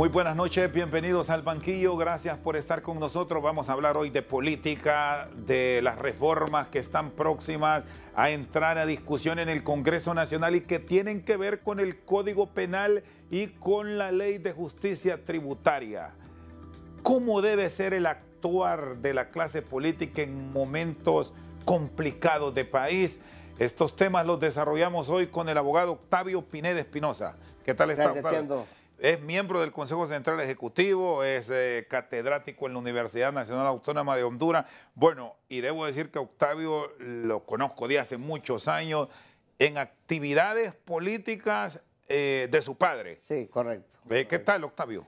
Muy buenas noches, bienvenidos al banquillo, gracias por estar con nosotros. Vamos a hablar hoy de política, de las reformas que están próximas a entrar a discusión en el Congreso Nacional y que tienen que ver con el Código Penal y con la Ley de Justicia Tributaria. ¿Cómo debe ser el actuar de la clase política en momentos complicados de país? Estos temas los desarrollamos hoy con el abogado Octavio Pineda Espinosa. ¿Qué tal está, es miembro del Consejo Central Ejecutivo, es eh, catedrático en la Universidad Nacional Autónoma de Honduras. Bueno, y debo decir que Octavio lo conozco de hace muchos años en actividades políticas eh, de su padre. Sí, correcto. Eh, ¿Qué tal, Octavio?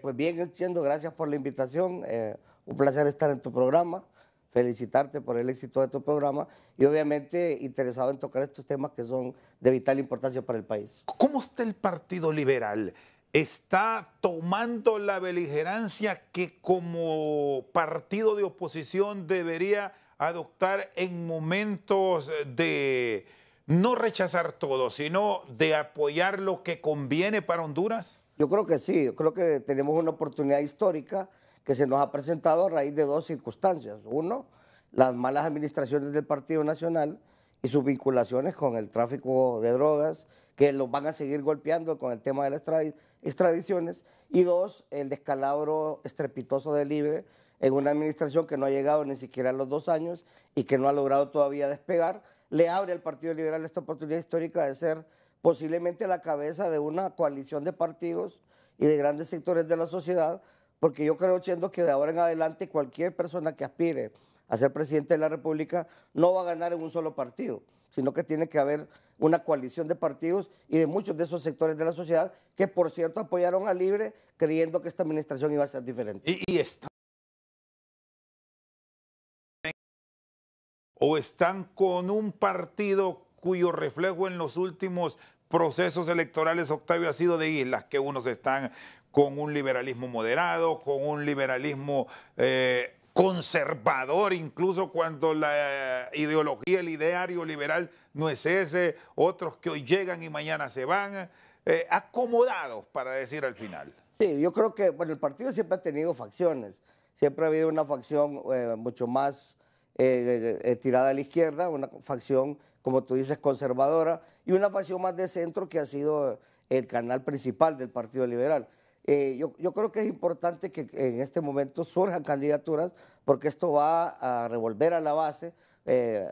pues bien, siendo gracias por la invitación. un placer estar en tu programa felicitarte por el éxito de tu programa y obviamente interesado en tocar estos temas que son de vital importancia para el país. ¿Cómo está el Partido Liberal? está tomando la beligerancia que como partido de oposición debería adoptar en momentos de no rechazar todo, sino de apoyar lo que conviene para Honduras? Yo creo que sí, yo creo que tenemos una oportunidad histórica que se nos ha presentado a raíz de dos circunstancias. Uno, las malas administraciones del Partido Nacional y sus vinculaciones con el tráfico de drogas, que los van a seguir golpeando con el tema de las extradiciones, y dos, el descalabro estrepitoso de Libre en una administración que no ha llegado ni siquiera a los dos años y que no ha logrado todavía despegar, le abre al Partido Liberal esta oportunidad histórica de ser posiblemente la cabeza de una coalición de partidos y de grandes sectores de la sociedad, porque yo creo, Chendo, que de ahora en adelante cualquier persona que aspire a ser presidente de la República, no va a ganar en un solo partido, sino que tiene que haber una coalición de partidos y de muchos de esos sectores de la sociedad que, por cierto, apoyaron a Libre creyendo que esta administración iba a ser diferente. Y, y o están con un partido cuyo reflejo en los últimos procesos electorales, Octavio, ha sido de islas, que unos están con un liberalismo moderado, con un liberalismo eh, conservador, incluso cuando la eh, ideología, el ideario liberal no es ese, otros que hoy llegan y mañana se van, eh, acomodados, para decir al final. Sí, yo creo que bueno, el partido siempre ha tenido facciones, siempre ha habido una facción eh, mucho más tirada a la izquierda, una facción, como tú dices, conservadora, y una facción más de centro que ha sido el canal principal del Partido Liberal. Eh, yo, creo que es importante que en este momento surjan candidaturas porque esto va a revolver a la base, eh,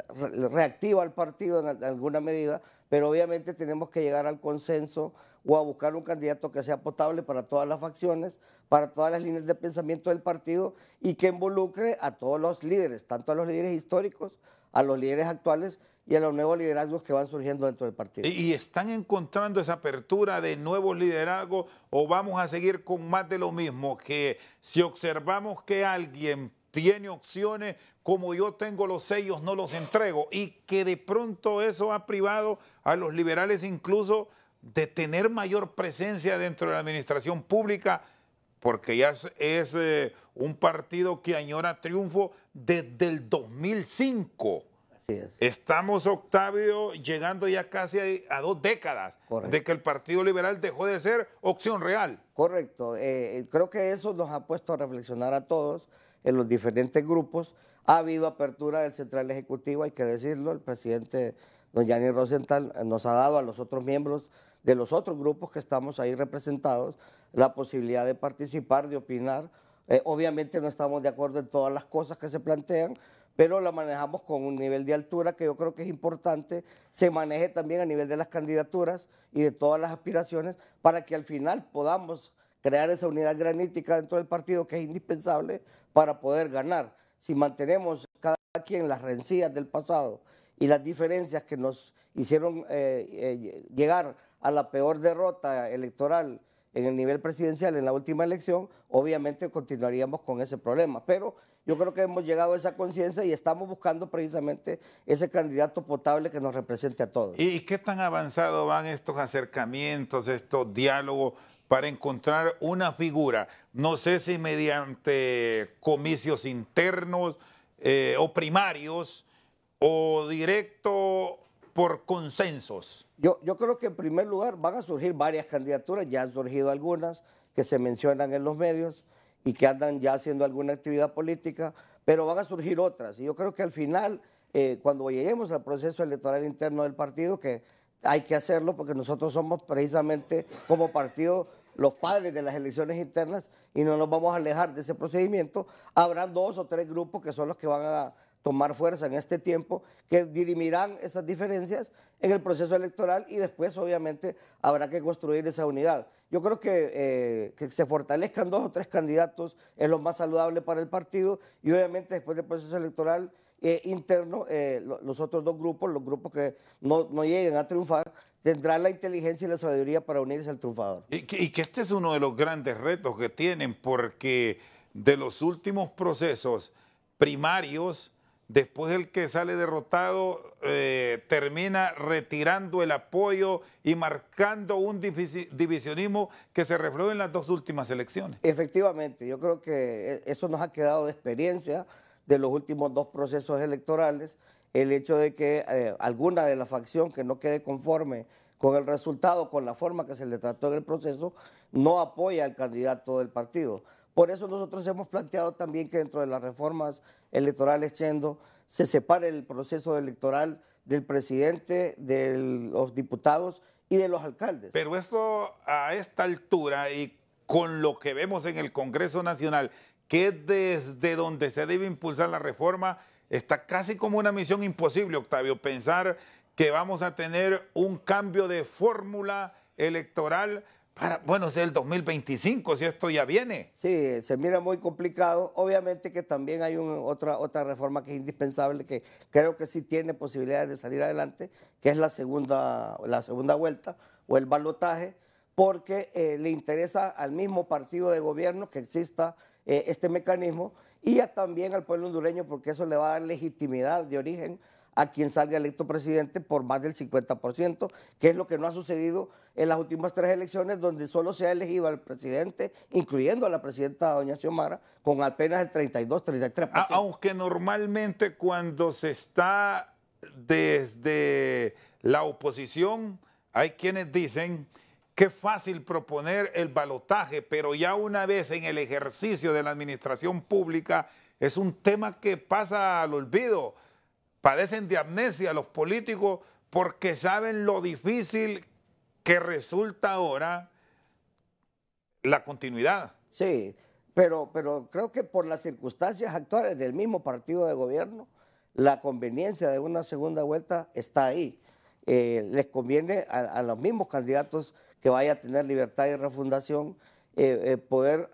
reactiva al partido en alguna medida, pero obviamente tenemos que llegar al consenso o a buscar un candidato que sea potable para todas las facciones, para todas las líneas de pensamiento del partido y que involucre a todos los líderes, tanto a los líderes históricos, a los líderes actuales y a los nuevos liderazgos que van surgiendo dentro del partido. ¿Y están encontrando esa apertura de nuevos liderazgos o vamos a seguir con más de lo mismo? Que si observamos que alguien tiene opciones, como yo tengo los sellos, no los entrego, y que de pronto eso ha privado a los liberales incluso de tener mayor presencia dentro de la administración pública, porque ya es, eh, un partido que añora triunfo desde el 2005. Estamos, Octavio, llegando ya casi a, dos décadas de que el Partido Liberal dejó de ser opción real. Correcto. Eh, eh, creo que eso nos ha puesto a reflexionar a todos en los diferentes grupos. Ha habido apertura del Central Ejecutivo, hay que decirlo. El presidente don Yanni Rosenthal eh, nos ha dado a los otros miembros de los otros grupos que estamos ahí representados la posibilidad de participar, de opinar. obviamente no estamos de acuerdo en todas las cosas que se plantean, pero la manejamos con un nivel de altura que yo creo que es importante, se maneje también a nivel de las candidaturas y de todas las aspiraciones para que al final podamos crear esa unidad granítica dentro del partido que es indispensable para poder ganar. Si mantenemos cada quien las rencillas del pasado y las diferencias que nos hicieron eh, eh, llegar a la peor derrota electoral en el nivel presidencial en la última elección, obviamente continuaríamos con ese problema. Pero yo creo que hemos llegado a esa conciencia y estamos buscando precisamente ese candidato potable que nos represente a todos. ¿Y qué tan avanzado van estos acercamientos, estos diálogos para encontrar una figura? No sé si mediante comicios internos eh, o primarios o directo por consensos. yo creo que en primer lugar van a surgir varias candidaturas, ya han surgido algunas que se mencionan en los medios y que andan ya haciendo alguna actividad política, pero van a surgir otras. Y yo creo que al final, eh, cuando lleguemos al proceso electoral interno del partido, que hay que hacerlo porque nosotros somos precisamente como partido los padres de las elecciones internas y no nos vamos a alejar de ese procedimiento, habrán dos o tres grupos que son los que van a tomar fuerza en este tiempo, que dirimirán esas diferencias en el proceso electoral y después obviamente habrá que construir esa unidad. Yo creo que, eh, que se fortalezcan dos o tres candidatos es lo más saludable para el partido y obviamente después del proceso electoral eh, interno, eh, los otros dos grupos, los grupos que no, no lleguen a triunfar, tendrán la inteligencia y la sabiduría para unirse al triunfador. y que este es uno de los grandes retos que tienen porque de los últimos procesos primarios, después el que sale derrotado eh, termina retirando el apoyo y marcando un divisionismo que se reflejó en las dos últimas elecciones. Efectivamente, yo creo que e, eso nos ha quedado de experiencia de los últimos dos procesos electorales, el hecho de que eh, alguna de la facción que no quede conforme con el resultado, con la forma que se le trató en el proceso, no apoya al candidato del partido. Por eso nosotros hemos planteado también que dentro de las reformas electorales, Chendo, se separe el proceso electoral del presidente, de los diputados y de los alcaldes. Pero esto a esta altura y con lo que vemos en el Congreso Nacional, que desde donde se debe impulsar la reforma, está casi como una misión imposible, Octavio, pensar que vamos a tener un cambio de fórmula electoral para, bueno, es el 2025, si esto ya viene. Sí, se mira muy complicado. Obviamente que también hay otra, otra reforma que es indispensable, que creo que sí tiene posibilidades de salir adelante, que es la segunda, la segunda vuelta o el balotaje, porque eh, le interesa al mismo partido de gobierno que exista eh, este mecanismo y también al pueblo hondureño, porque eso le va a dar legitimidad de origen a quien salga electo presidente por más del 50%, que es lo que no ha sucedido en las últimas tres elecciones, donde solo se ha elegido al presidente, incluyendo a la presidenta doña Xiomara, con apenas el 32, 33%. aunque normalmente cuando se está desde la oposición, hay quienes dicen que es fácil proponer el balotaje, pero ya una vez en el ejercicio de la administración pública es un tema que pasa al olvido. Padecen de amnesia los políticos porque saben lo difícil que resulta ahora la continuidad. Sí, pero, pero creo que por las circunstancias actuales del mismo partido de gobierno, la conveniencia de una segunda vuelta está ahí. Eh, les conviene a, los mismos candidatos que vaya a tener libertad y refundación eh, eh, poder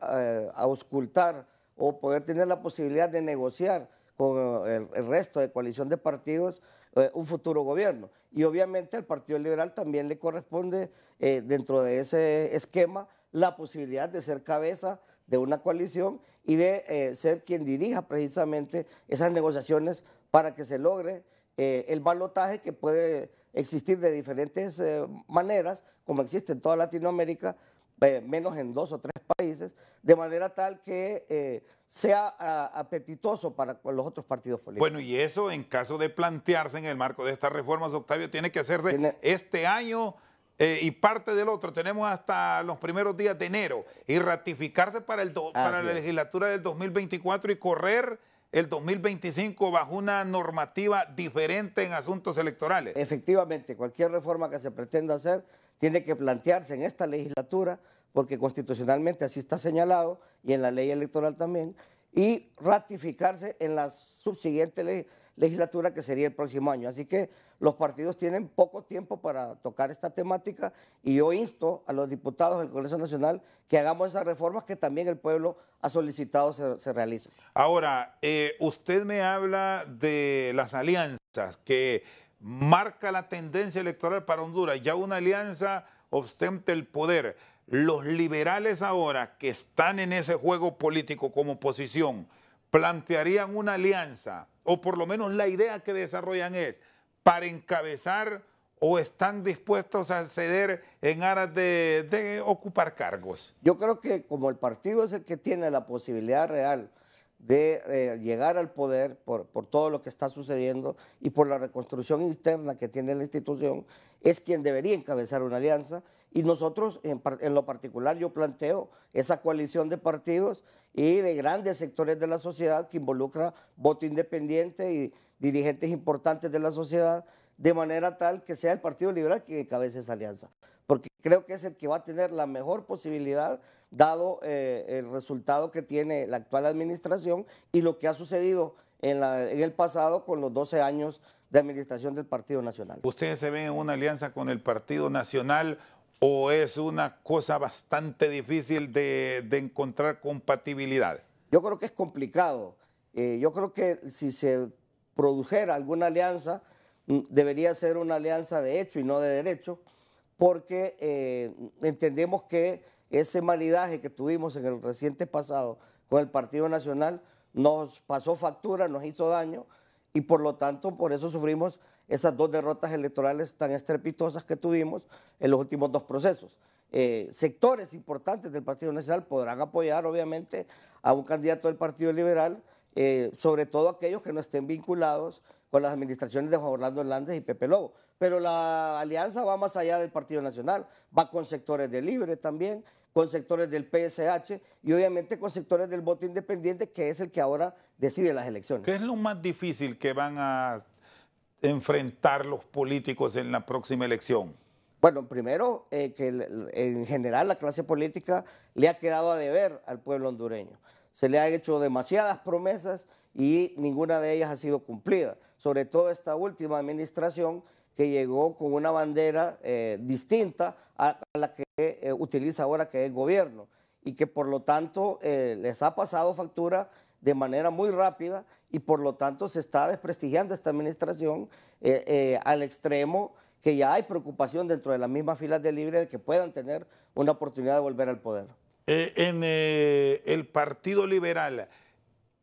auscultar o poder tener la posibilidad de negociar con eh, el, resto de coalición de partidos eh, un futuro gobierno. Y obviamente al Partido Liberal también le corresponde eh, dentro de ese esquema la posibilidad de ser cabeza de una coalición y de ser quien dirija precisamente esas negociaciones para que se logre el balotaje que puede existir de diferentes maneras, como existe en toda Latinoamérica, eh, menos en dos o tres países, de manera tal que eh, sea apetitoso para los otros partidos políticos. Bueno, y eso en caso de plantearse en el marco de estas reformas, Octavio, tiene que hacerse este año. Eh, y parte del otro. Tenemos hasta los primeros días de enero y ratificarse para, el para la legislatura del 2024 y correr el 2025 bajo una normativa diferente en asuntos electorales. Efectivamente, cualquier reforma que se pretenda hacer tiene que plantearse en esta legislatura, porque constitucionalmente así está señalado y en la ley electoral también, y ratificarse en la subsiguiente legislatura que sería el próximo año. Así que los partidos tienen poco tiempo para tocar esta temática y yo insto a los diputados del Congreso Nacional que hagamos esas reformas que también el pueblo ha solicitado se, realicen. Ahora, eh, usted me habla de las alianzas que marca la tendencia electoral para Honduras. Ya una alianza obstente el poder. Los liberales ahora que están en ese juego político como oposición plantearían una alianza, o por lo menos la idea que desarrollan es para encabezar o están dispuestos a ceder en aras de ocupar cargos. Yo creo que como el partido es el que tiene la posibilidad real de eh, llegar al poder por, todo lo que está sucediendo y por la reconstrucción interna que tiene la institución, es quien debería encabezar una alianza. Y nosotros, en, en lo particular, yo planteo esa coalición de partidos y de grandes sectores de la sociedad que involucra voto independiente y dirigentes importantes de la sociedad, de manera tal que sea el Partido Liberal quien encabece esa alianza porque creo que es el que va a tener la mejor posibilidad, dado eh, el resultado que tiene la actual administración y lo que ha sucedido en, el pasado con los 12 años de administración del Partido Nacional. ¿Ustedes se ven en una alianza con el Partido Nacional o es una cosa bastante difícil de, encontrar compatibilidad? Yo creo que es complicado. Eh, yo creo que si se produjera alguna alianza, mm, debería ser una alianza de hecho y no de derecho, porque eh, entendemos que ese malidaje que tuvimos en el reciente pasado con el Partido Nacional nos pasó factura, nos hizo daño y por lo tanto por eso sufrimos esas dos derrotas electorales tan estrepitosas que tuvimos en los últimos dos procesos. Eh, sectores importantes del Partido Nacional podrán apoyar obviamente a un candidato del Partido Liberal, eh, sobre todo aquellos que no estén vinculados con las administraciones de Juan Orlando Hernández y Pepe Lobo. Pero la alianza va más allá del Partido Nacional, va con sectores de Libre también, con sectores del PSH y obviamente con sectores del voto independiente, que es el que ahora decide las elecciones. ¿Qué es lo más difícil que van a enfrentar los políticos en la próxima elección? Bueno, primero, eh, que en general la clase política le ha quedado a deber al pueblo hondureño. Se le han hecho demasiadas promesas y ninguna de ellas ha sido cumplida, sobre todo esta última administración que llegó con una bandera eh, distinta a, la que eh, utiliza ahora que es gobierno y que por lo tanto eh, les ha pasado factura de manera muy rápida y por lo tanto se está desprestigiando esta administración al extremo que ya hay preocupación dentro de las mismas filas de libre de que puedan tener una oportunidad de volver al poder. en el Partido Liberal,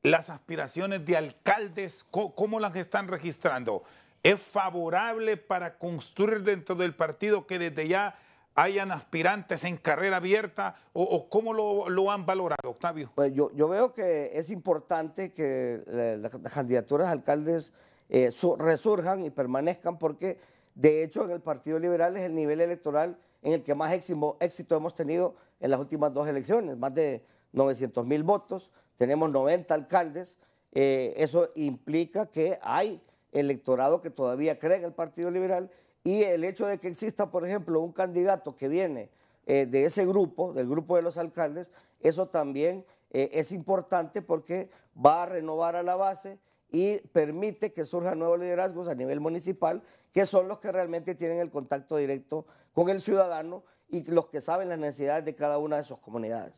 las aspiraciones de alcaldes, ¿cómo las están registrando? ¿Es favorable para construir dentro del partido que desde ya hayan aspirantes en carrera abierta o, cómo lo, han valorado, Octavio? Pues yo, veo que es importante que las candidaturas alcaldes eh, resurjan y permanezcan porque de hecho en el Partido Liberal es el nivel electoral en el que más éxito hemos tenido en las últimas dos elecciones, más de 900 mil votos, tenemos 90 alcaldes, eh, eso implica que hay electorado que todavía cree en el Partido Liberal y el hecho de que exista, por ejemplo, un candidato que viene eh, de ese grupo, del grupo de los alcaldes, eso también eh, es importante porque va a renovar a la base y permite que surjan nuevos liderazgos a nivel municipal, que son los que realmente tienen el contacto directo con el ciudadano y los que saben las necesidades de cada una de sus comunidades.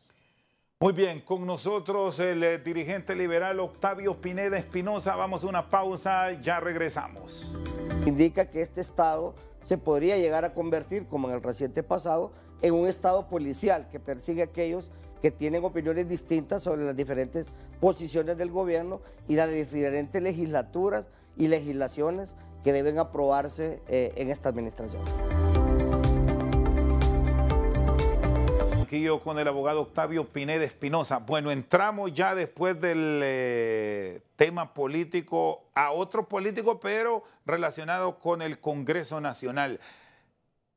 Muy bien, con nosotros el eh, dirigente liberal Octavio Pineda Espinosa. Vamos a una pausa, ya regresamos. Indica que este Estado se podría llegar a convertir, como en el reciente pasado, en un Estado policial que persigue a aquellos que tienen opiniones distintas sobre las diferentes posiciones del gobierno y las diferentes legislaturas y legislaciones que deben aprobarse eh, en esta administración. con el abogado Octavio Pineda Espinosa. Bueno, entramos ya después del eh, tema político a otro político, pero relacionado con el Congreso Nacional.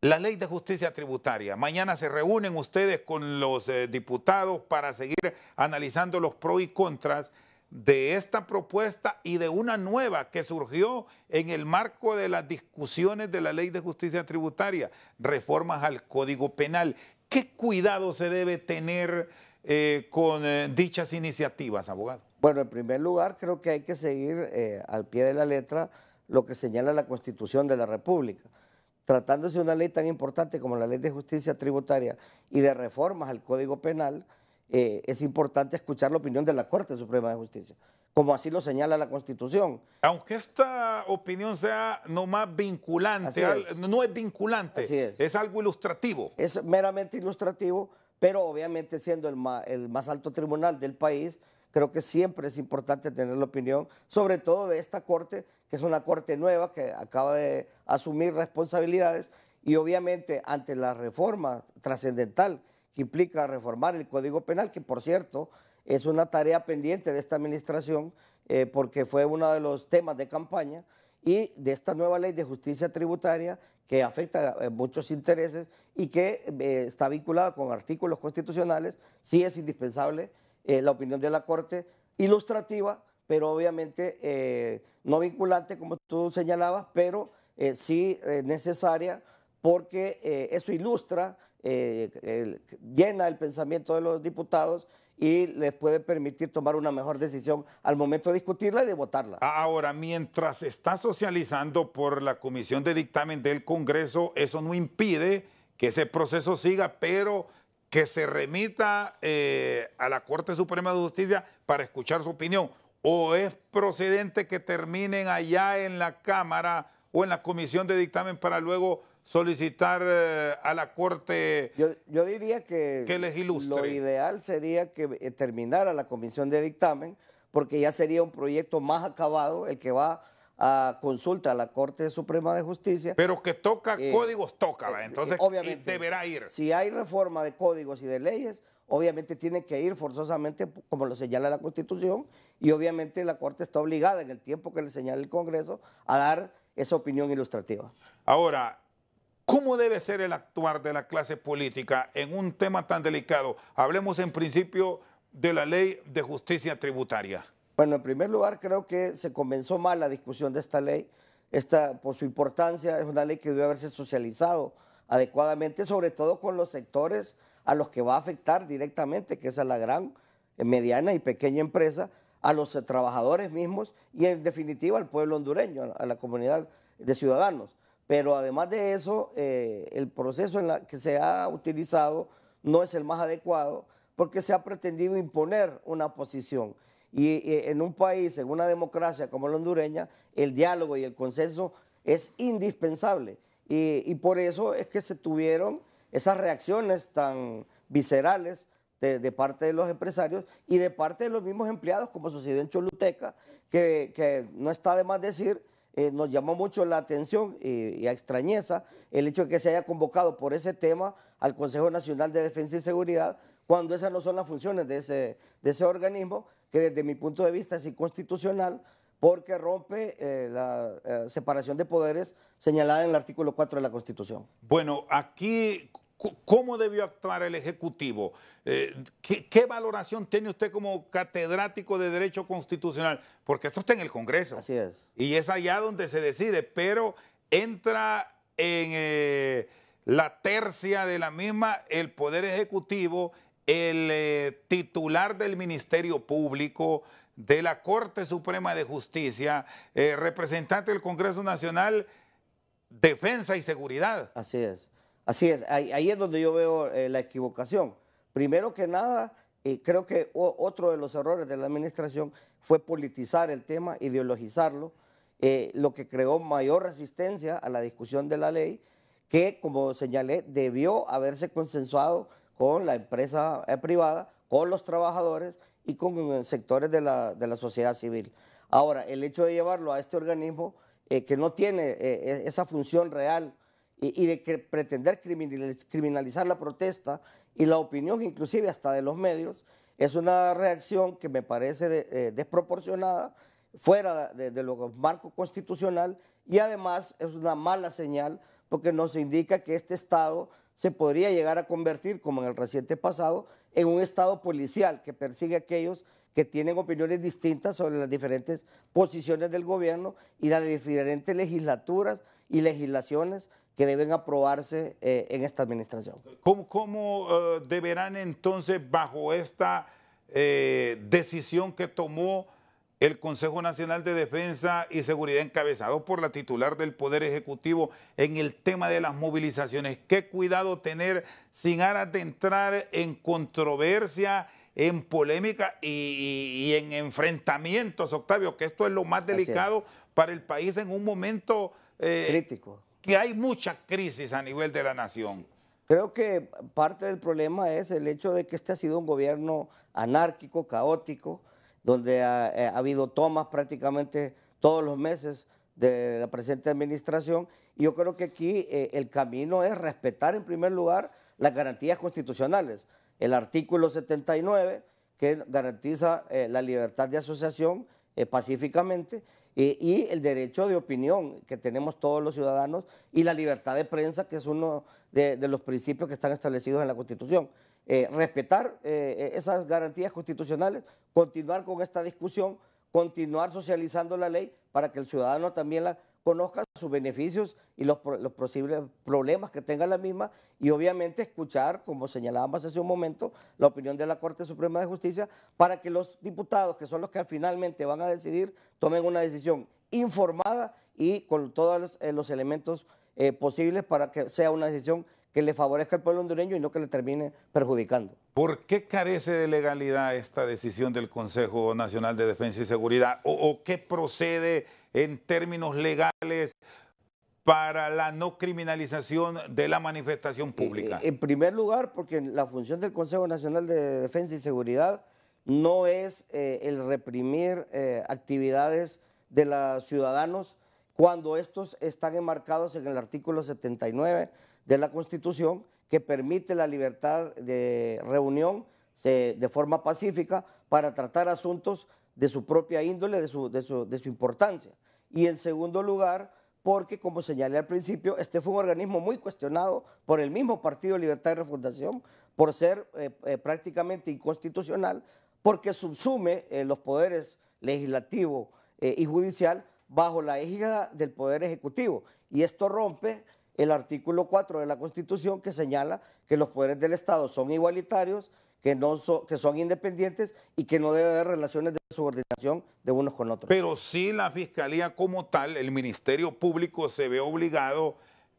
La ley de justicia tributaria. Mañana se reúnen ustedes con los eh, diputados para seguir analizando los pros y contras de esta propuesta y de una nueva que surgió en el marco de las discusiones de la ley de justicia tributaria, reformas al Código Penal. ¿Qué cuidado se debe tener eh, con eh, dichas iniciativas, abogado? Bueno, en primer lugar, creo que hay que seguir eh, al pie de la letra lo que señala la Constitución de la República. Tratándose de una ley tan importante como la Ley de Justicia Tributaria y de reformas al Código Penal, es importante escuchar la opinión de la Corte Suprema de Justicia como así lo señala la Constitución. Aunque esta opinión sea nomás vinculante, no es vinculante, es. algo ilustrativo. Es meramente ilustrativo, pero obviamente siendo el el más alto tribunal del país, creo que siempre es importante tener la opinión, sobre todo de esta Corte, que es una Corte nueva que acaba de asumir responsabilidades y obviamente ante la reforma trascendental que implica reformar el Código Penal, que por cierto, es una tarea pendiente de esta administración eh, porque fue uno de los temas de campaña y de esta nueva ley de justicia tributaria que afecta a eh, muchos intereses y que eh, está vinculada con artículos constitucionales, sí es indispensable la opinión de la Corte ilustrativa, pero obviamente no vinculante como tú señalabas, pero sí necesaria porque eso ilustra, llena el pensamiento de los diputados y les puede permitir tomar una mejor decisión al momento de discutirla y de votarla. Ahora, mientras se está socializando por la comisión de dictamen del Congreso, eso no impide que ese proceso siga, pero que se remita eh, a la Corte Suprema de Justicia para escuchar su opinión. ¿O es procedente que terminen allá en la Cámara o en la comisión de dictamen para luego solicitar eh, a la Corte yo, yo diría que, que les ilustre. Lo ideal sería que eh, terminara la comisión de dictamen, porque ya sería un proyecto más acabado el que va a consulta a la Corte Suprema de Justicia. Pero que toca eh, códigos, toca, entonces obviamente, deberá ir. Si hay reforma de códigos y de leyes, obviamente tiene que ir forzosamente, como lo señala la Constitución, y obviamente la Corte está obligada en el tiempo que le señala el Congreso a dar esa opinión ilustrativa. Ahora, ¿Cómo debe ser el actuar de la clase política en un tema tan delicado? Hablemos en principio de la ley de justicia tributaria. Bueno, en primer lugar, creo que se comenzó mal la discusión de esta ley. Esta, por su importancia, es una ley que debe haberse socializado adecuadamente, sobre todo con los sectores a los que va a afectar directamente, que es a la gran, eh, mediana y pequeña empresa, a los eh, trabajadores mismos y, en definitiva, al pueblo hondureño, a la comunidad de ciudadanos. Pero además de eso, eh, el proceso en la que se ha utilizado no es el más adecuado porque se ha pretendido imponer una posición. Y eh, en un país, en una democracia como la hondureña, el diálogo y el consenso es indispensable. Y, por eso es que se tuvieron esas reacciones tan viscerales de, parte de los empresarios y de parte de los mismos empleados, como sucedió en Choluteca, que no está de más decir eh, nos llamó mucho la atención eh, y a extrañeza el hecho de que se haya convocado por ese tema al Consejo Nacional de Defensa y Seguridad, cuando esas no son las funciones de ese, de ese organismo, que desde mi punto de vista es inconstitucional porque rompe eh, la separación de poderes señalada en el artículo 4 de la Constitución. Bueno, aquí ¿Cómo debió actuar el Ejecutivo? Eh, ¿Qué, valoración tiene usted como catedrático de Derecho Constitucional? Porque esto está en el Congreso. Así es. Y es allá donde se decide, pero entra en eh, la tercia de la misma el Poder Ejecutivo, el eh, titular del Ministerio Público, de la Corte Suprema de Justicia, representante del Congreso Nacional, Defensa y Seguridad. Así es. Así es, ahí, es donde yo veo eh, la equivocación. Primero que nada, eh, creo que otro de los errores de la administración fue politizar el tema, ideologizarlo, eh, lo que creó mayor resistencia a la discusión de la ley, que como señalé, debió haberse consensuado con la empresa privada, con los trabajadores y con sectores de la, sociedad civil. Ahora, el hecho de llevarlo a este organismo que no tiene e, esa función real y, de pretender criminalizar la protesta y la opinión, inclusive hasta de los medios, es una reacción que me parece eh, desproporcionada, fuera de, marco constitucional y además es una mala señal porque nos indica que este Estado se podría llegar a convertir, como en el reciente pasado, en un Estado policial que persigue a aquellos que tienen opiniones distintas sobre las diferentes posiciones del gobierno y las diferentes legislaturas y legislaciones que deben aprobarse eh, en esta administración. ¿Cómo, eh, deberán entonces, bajo esta eh, decisión que tomó el Consejo Nacional de Defensa y Seguridad encabezado por la titular del Poder Ejecutivo en el tema de las movilizaciones? ¿Qué cuidado tener sin aras de entrar en controversia? en polémica y, en enfrentamientos, Octavio, que esto es lo más delicado para el país en un momento eh, crítico. Que hay mucha crisis a nivel de la nación. Creo que parte del problema es el hecho de que este ha sido un gobierno anárquico, caótico, donde ha, eh, habido tomas prácticamente todos los meses de la presente administración. Y yo creo que aquí eh, el camino es respetar en primer lugar las garantías constitucionales el artículo 79 que garantiza eh, la libertad de asociación eh, pacíficamente y el derecho de opinión que tenemos todos los ciudadanos y la libertad de prensa, que es uno de, de los principios que están establecidos en la Constitución. Eh, respetar esas garantías constitucionales, continuar con esta discusión, continuar socializando la ley para que el ciudadano también la conozcan sus beneficios y los, posibles problemas que tenga la misma y obviamente escuchar, como señalábamos hace un momento, la opinión de la Corte Suprema de Justicia para que los diputados, que son los que finalmente van a decidir, tomen una decisión informada y con todos los, eh, elementos eh, posibles para que sea una decisión que le favorezca al pueblo hondureño y no que le termine perjudicando. ¿Por qué carece de legalidad esta decisión del Consejo Nacional de Defensa y Seguridad? ¿O, qué procede en términos legales para la no criminalización de la manifestación eh, pública? Eh, en primer lugar, porque la función del Consejo Nacional de Defensa y Seguridad no es eh, el reprimir actividades de los ciudadanos cuando estos están enmarcados en el artículo 79 de la Constitución que permite la libertad de reunión de forma pacífica para tratar asuntos de su propia índole, de su, de, su, importancia. Y en segundo lugar, porque como señalé al principio, este fue un organismo muy cuestionado por el mismo Partido Libertad y Refundación por ser eh, eh, prácticamente inconstitucional, porque subsume eh, los poderes legislativo y judicial bajo la égida del Poder Ejecutivo. Y esto rompe el artículo 4 de la Constitución que señala que los poderes del Estado son igualitarios, que, no que son independientes y que no debe haber relaciones de subordinación de unos con otros. Pero si la Fiscalía como tal, el Ministerio Público se ve obligado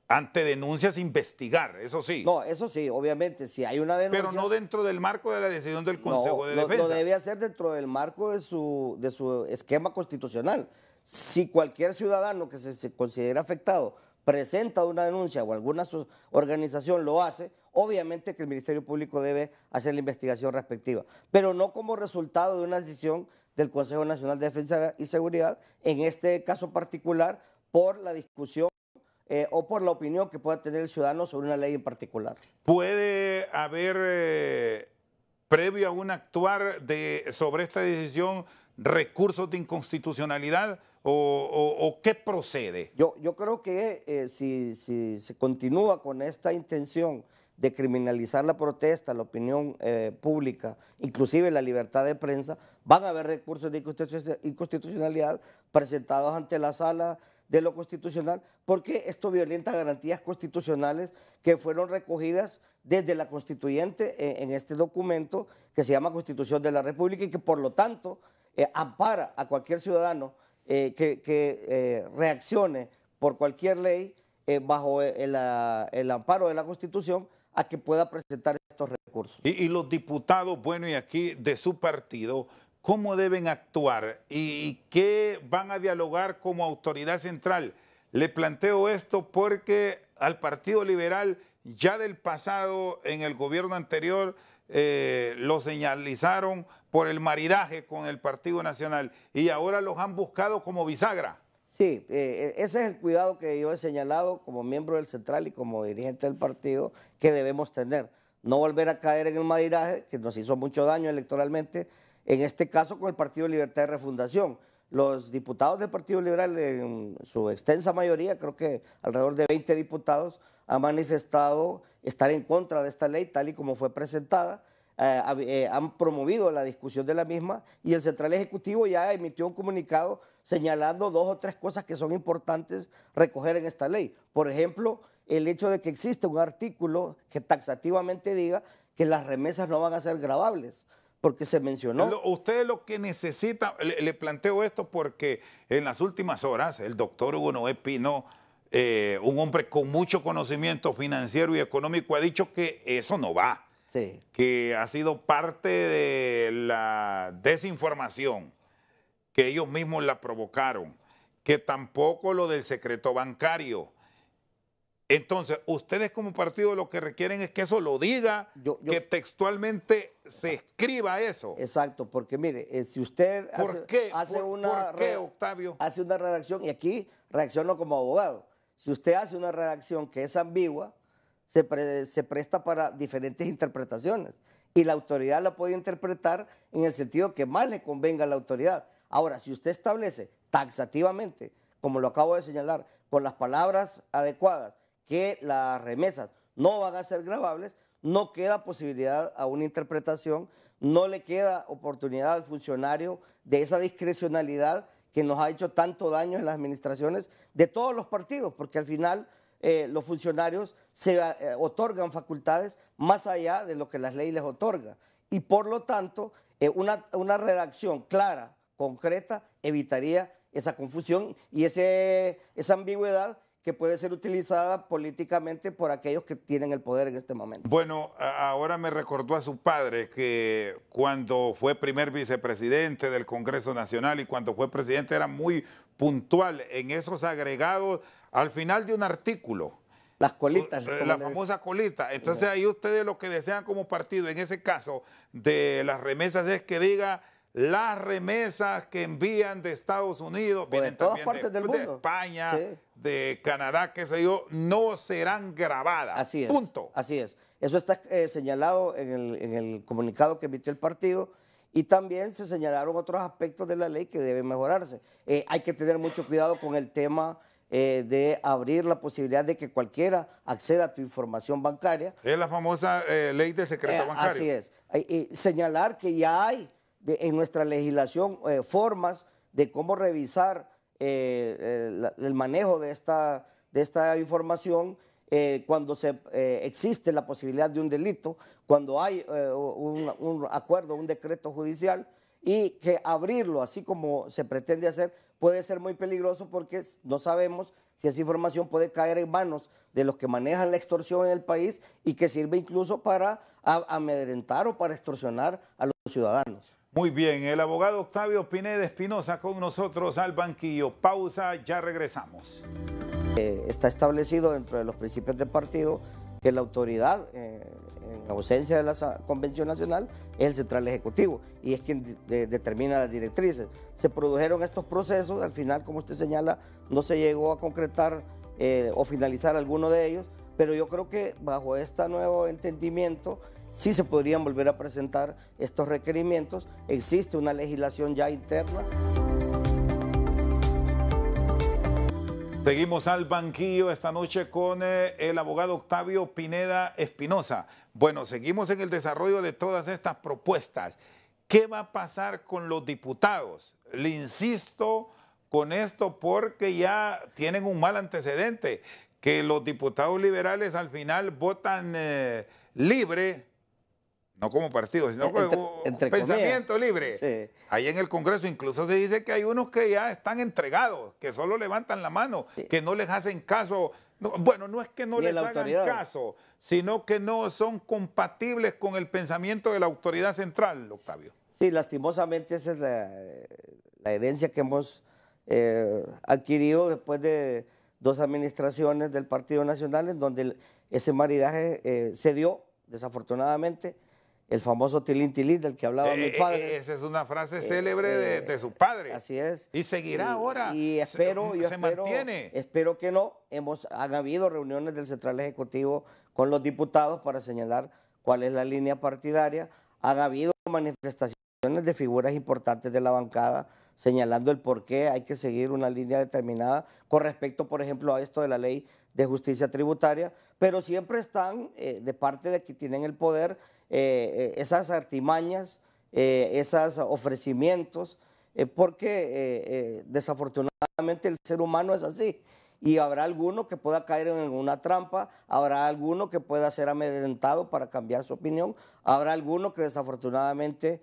ante denuncias investigar, eso sí. No, eso sí, obviamente, si hay una denuncia... Pero no dentro del marco de la decisión del Consejo de Defensa. No, debe hacer dentro del marco de su, de su esquema constitucional. Si cualquier ciudadano que se, se considera afectado presenta una denuncia o alguna organización lo hace, obviamente que el Ministerio Público debe hacer la investigación respectiva, pero no como resultado de una decisión del Consejo Nacional de Defensa y Seguridad, en este caso particular, por la discusión eh, o por la opinión que pueda tener el ciudadano sobre una ley en particular. ¿Puede haber, eh, previo a un actuar de, sobre esta decisión, recursos de inconstitucionalidad o, qué procede? Yo, yo creo que eh, si, se continúa con esta intención de criminalizar la protesta, la opinión eh, pública, inclusive la libertad de prensa, van a haber recursos de inconstitucionalidad presentados ante la sala de lo constitucional, porque esto violenta garantías constitucionales que fueron recogidas desde la constituyente eh, en, este documento que se llama Constitución de la República y que por lo tanto eh, ampara a cualquier ciudadano eh, que, eh, reaccione por cualquier ley bajo ah, el, amparo de la Constitución a que pueda presentar estos recursos. Y, los diputados, bueno, y aquí de su partido, ¿cómo deben actuar y qué van a dialogar como autoridad central? Le planteo esto porque al Partido Liberal ya del pasado, en el gobierno anterior, lo señalizaron por el maridaje con el Partido Nacional y ahora los han buscado como bisagra. Sí, eh, ese es el cuidado que yo he señalado como miembro del Central y como dirigente del partido que debemos tener. No volver a caer en el maridaje, que nos hizo mucho daño electoralmente, en este caso con el Partido Libertad y Refundación. Los diputados del Partido Liberal, en su extensa mayoría, creo que alrededor de 20 diputados, han manifestado estar en contra de esta ley tal y como fue presentada eh, eh, han promovido la discusión de la misma y el Central Ejecutivo ya emitió un comunicado señalando dos o tres cosas que son importantes recoger en esta ley. Por ejemplo, el hecho de que existe un artículo que taxativamente diga que las remesas no van a ser grabables porque se mencionó. usted lo que necesita, le, planteo esto porque en las últimas horas el doctor Hugo Noé Pino, eh, un hombre con mucho conocimiento financiero y económico, ha dicho que eso no va que ha sido parte de la desinformación, que ellos mismos la provocaron, que tampoco lo del secreto bancario. Entonces, ustedes como partido lo que requieren es que eso lo diga, que textualmente se escriba eso. Exacto, porque mire, eh, si usted hace, una hace una redacción y aquí reacciono como abogado. Si usted hace una redacción que es ambigua, se, presta para diferentes interpretaciones y la autoridad la puede interpretar en el sentido que más le convenga a la autoridad. Ahora, si usted establece taxativamente, como lo acabo de señalar, con las palabras adecuadas, que las remesas no van a ser grabables, no queda posibilidad a una interpretación, no le queda oportunidad al funcionario de esa discrecionalidad que nos ha hecho tanto daño en las administraciones de todos los partidos, porque al final eh, los funcionarios se eh, otorgan facultades más allá de lo que las leyes les otorgan. Y por lo tanto, eh, una, redacción clara, concreta, evitaría esa confusión y esa ambigüedad que puede ser utilizada políticamente por aquellos que tienen el poder en este momento. Bueno, ahora me recordó a su padre que cuando fue primer vicepresidente del Congreso Nacional y cuando fue presidente era muy puntual en esos agregados al final de un artículo. Las colitas. Eh, la famosa colita. Entonces ahí ustedes lo que desean como partido, en ese caso de las remesas, es que diga las remesas que envían de Estados Unidos, de de, España, de Canadá, qué sé yo, no serán grabadas. Así es. Punto. Así es. Eso está eh, señalado en el comunicado que emitió el partido y también se señalaron otros aspectos de la ley que deben mejorarse. Eh, hay que tener mucho cuidado con el tema eh, de abrir la posibilidad de que cualquiera acceda a tu información bancaria. Es la famosa eh, ley de secreto bancario. Así es. Y señalar que ya hay en nuestra legislación formas de cómo revisar el manejo de esta, de esta información eh, cuando se, eh, existe la posibilidad de un delito, cuando hay eh, un, un, acuerdo, un decreto judicial, y que abrirlo así como se pretende hacer puede ser muy peligroso porque no sabemos si esa información puede caer en manos de los que manejan la extorsión en el país y que sirve incluso para amedrentar o para extorsionar a los ciudadanos. Muy bien, el abogado Octavio Pineda Espinosa con nosotros al banquillo. Pausa, ya regresamos está establecido dentro de los principios del partido que la autoridad, eh, en ausencia de la Convención Nacional, es el Central Ejecutivo y es quien determina las directrices. Se produjeron estos procesos, al final, como usted señala, no se llegó a concretar eh, o finalizar alguno de ellos, pero yo creo que bajo este nuevo entendimiento sí se podrían volver a presentar estos requerimientos. Existe una legislación ya interna. Seguimos al banquillo esta noche con eh, el abogado Octavio Pineda Espinosa. Bueno, seguimos en el desarrollo de todas estas propuestas. ¿Qué va a pasar con los diputados? Le insisto con esto porque ya tienen un mal antecedente, que los diputados liberales al final votan eh, libre no como partido, sino eh, como pensamiento libre. Ahí en el Congreso incluso se dice que hay unos que ya están entregados, que solo levantan la mano, que no les hacen caso. bueno, no es que no les hagan caso, sino que no son compatibles con el pensamiento de la autoridad central, Octavio. Sí, lastimosamente esa es la, eh, herencia que hemos eh, adquirido después de dos administraciones del Partido Nacional, en donde ese maridaje se dio, desafortunadamente el famoso tilín tilín del que hablaba mi eh, eh, padre. Eh, esa es una frase célebre de, su padre. Así es. Y seguirá ahora. Y espero, se, espero, espero que no. Hemos, han habido reuniones del Central Ejecutivo con los diputados para señalar cuál es la línea partidaria. Han habido manifestaciones de figuras importantes de la bancada señalando el por qué hay que seguir una línea determinada con respecto, por ejemplo, a esto de la ley de justicia tributaria, pero siempre están eh, de parte de que tienen el poder eh, eh, esas artimañas, esos ofrecimientos, porque desafortunadamente el ser humano es así. Y habrá alguno que pueda caer en una trampa, habrá alguno que pueda ser amedrentado para cambiar su opinión, habrá alguno que desafortunadamente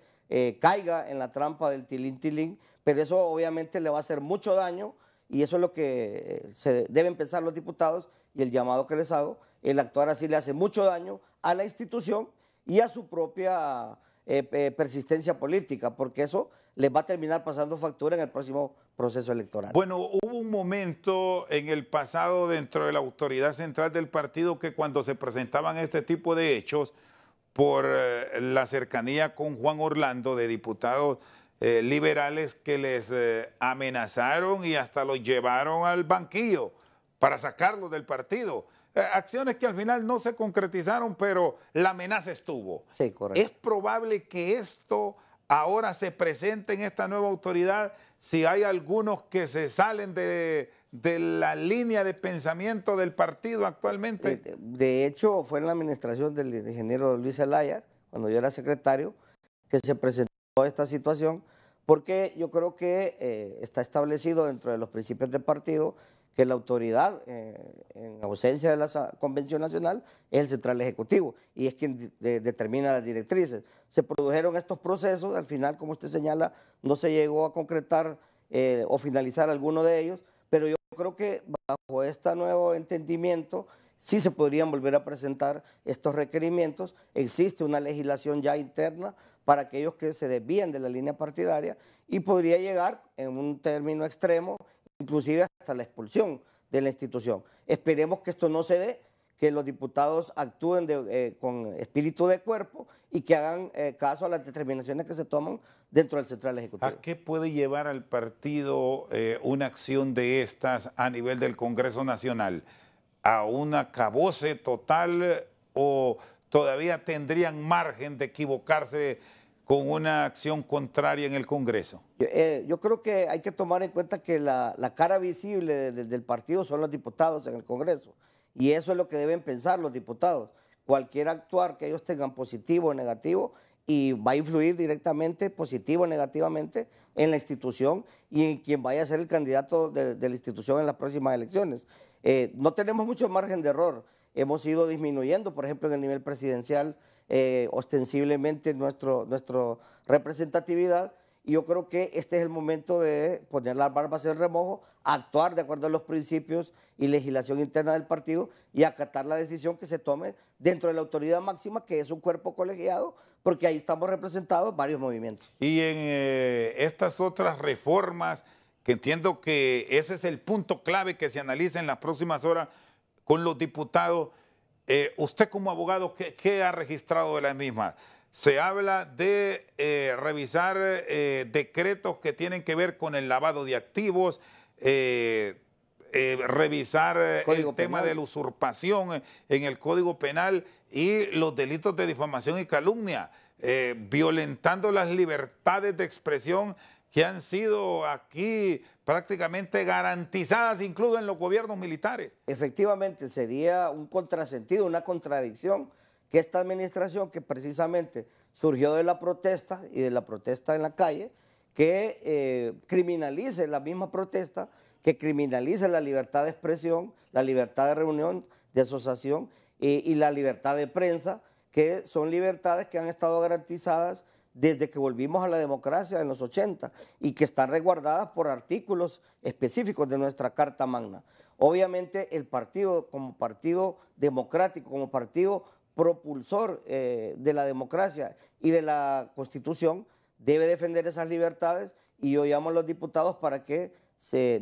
caiga en la trampa del tilín tilín, pero eso obviamente le va a hacer mucho daño y eso es lo que eh, se deben pensar los diputados y el llamado que les hago, el actuar así le hace mucho daño a la institución y a su propia eh, eh, persistencia política, porque eso les va a terminar pasando factura en el próximo proceso electoral. Bueno, hubo un momento en el pasado dentro de la autoridad central del partido que cuando se presentaban este tipo de hechos, por la cercanía con Juan Orlando de diputados eh, liberales que les eh, amenazaron y hasta los llevaron al banquillo para sacarlos del partido. Eh, acciones que al final no se concretizaron, pero la amenaza estuvo. Es probable que esto ahora se presente en esta nueva autoridad si hay algunos que se salen de, la línea de pensamiento del partido actualmente. De, hecho, fue en la administración del ingeniero Luis Alaya, cuando yo era secretario, que se presentó esta situación porque yo creo que eh, está establecido dentro de los principios del partido que la autoridad, eh, en ausencia de la Convención Nacional, es el Central Ejecutivo y es quien determina las directrices. Se produjeron estos procesos, al final, como usted señala, no se llegó a concretar eh, o finalizar alguno de ellos, pero yo creo que bajo este nuevo entendimiento sí se podrían volver a presentar estos requerimientos. Existe una legislación ya interna para aquellos que se desvían de la línea partidaria y podría llegar en un término extremo, inclusive hasta la expulsión de la institución. Esperemos que esto no se dé, que los diputados actúen eh, con espíritu de cuerpo y que hagan eh, caso a las determinaciones que se toman dentro del Central Ejecutivo. ¿A qué puede llevar al partido eh, una acción de estas a nivel del Congreso Nacional? ¿A un acabose total o todavía tendrían margen de equivocarse? con una acción contraria en el Congreso? Eh, yo creo que hay que tomar en cuenta que la, cara visible del partido son los diputados en el Congreso. Y eso es lo que deben pensar los diputados. Cualquier actuar que ellos tengan positivo o negativo y va a influir directamente, positivo o negativamente, en la institución y en quien vaya a ser el candidato de, la institución en las próximas elecciones. Eh, no tenemos mucho margen de error. Hemos ido disminuyendo, por ejemplo, en el nivel presidencial eh, ostensiblemente nuestro, nuestra representatividad. Y yo creo que este es el momento de poner las barbas en remojo, actuar de acuerdo a los principios y legislación interna del partido y acatar la decisión que se tome dentro de la autoridad máxima, que es un cuerpo colegiado, porque ahí estamos representados varios movimientos. Y en eh, estas otras reformas, que entiendo que ese es el punto clave que se analiza en las próximas horas con los diputados, eh, usted como abogado, ¿qué, ha registrado de la misma? Se habla de eh, revisar eh, decretos que tienen que ver con el lavado de activos, revisar el tema de la usurpación en el Código Penal y los delitos de difamación y calumnia, violentando las libertades de expresión que han sido aquí prácticamente garantizadas incluso en los gobiernos militares. Efectivamente, sería un contrasentido, una contradicción que esta administración que precisamente surgió de la protesta y de la protesta en la calle, que eh, criminalice la misma protesta, que criminalice la libertad de expresión, la libertad de reunión, de asociación y la libertad de prensa, que son libertades que han estado garantizadas desde que volvimos a la democracia en los 80 y que están resguardadas por artículos específicos de nuestra Carta Magna. Obviamente el partido como partido democrático, como partido propulsor eh, de la democracia y de la Constitución, debe defender esas libertades y yo llamo a los diputados para que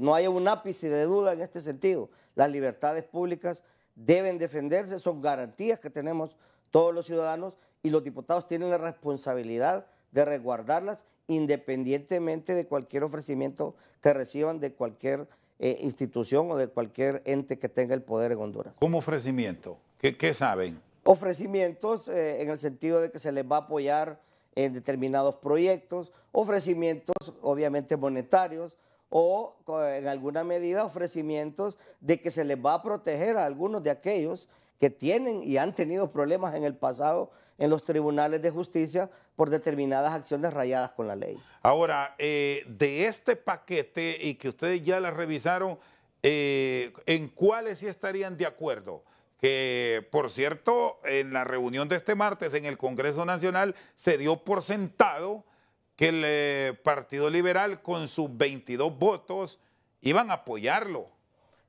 no haya un ápice de duda en este sentido. Las libertades públicas deben defenderse, son garantías que tenemos todos los ciudadanos y los diputados tienen la responsabilidad de resguardarlas independientemente de cualquier ofrecimiento que reciban de cualquier eh, institución o de cualquier ente que tenga el poder en Honduras. ¿Cómo ofrecimiento? ¿Qué, saben? Ofrecimientos eh, en el sentido de que se les va a apoyar en determinados proyectos, ofrecimientos obviamente monetarios o en alguna medida ofrecimientos de que se les va a proteger a algunos de aquellos que tienen y han tenido problemas en el pasado en los tribunales de justicia por determinadas acciones rayadas con la ley. Ahora, eh, de este paquete y que ustedes ya la revisaron, eh, ¿en cuáles sí estarían de acuerdo? Que, por cierto, en la reunión de este martes en el Congreso Nacional se dio por sentado que el eh, Partido Liberal con sus 22 votos iban a apoyarlo.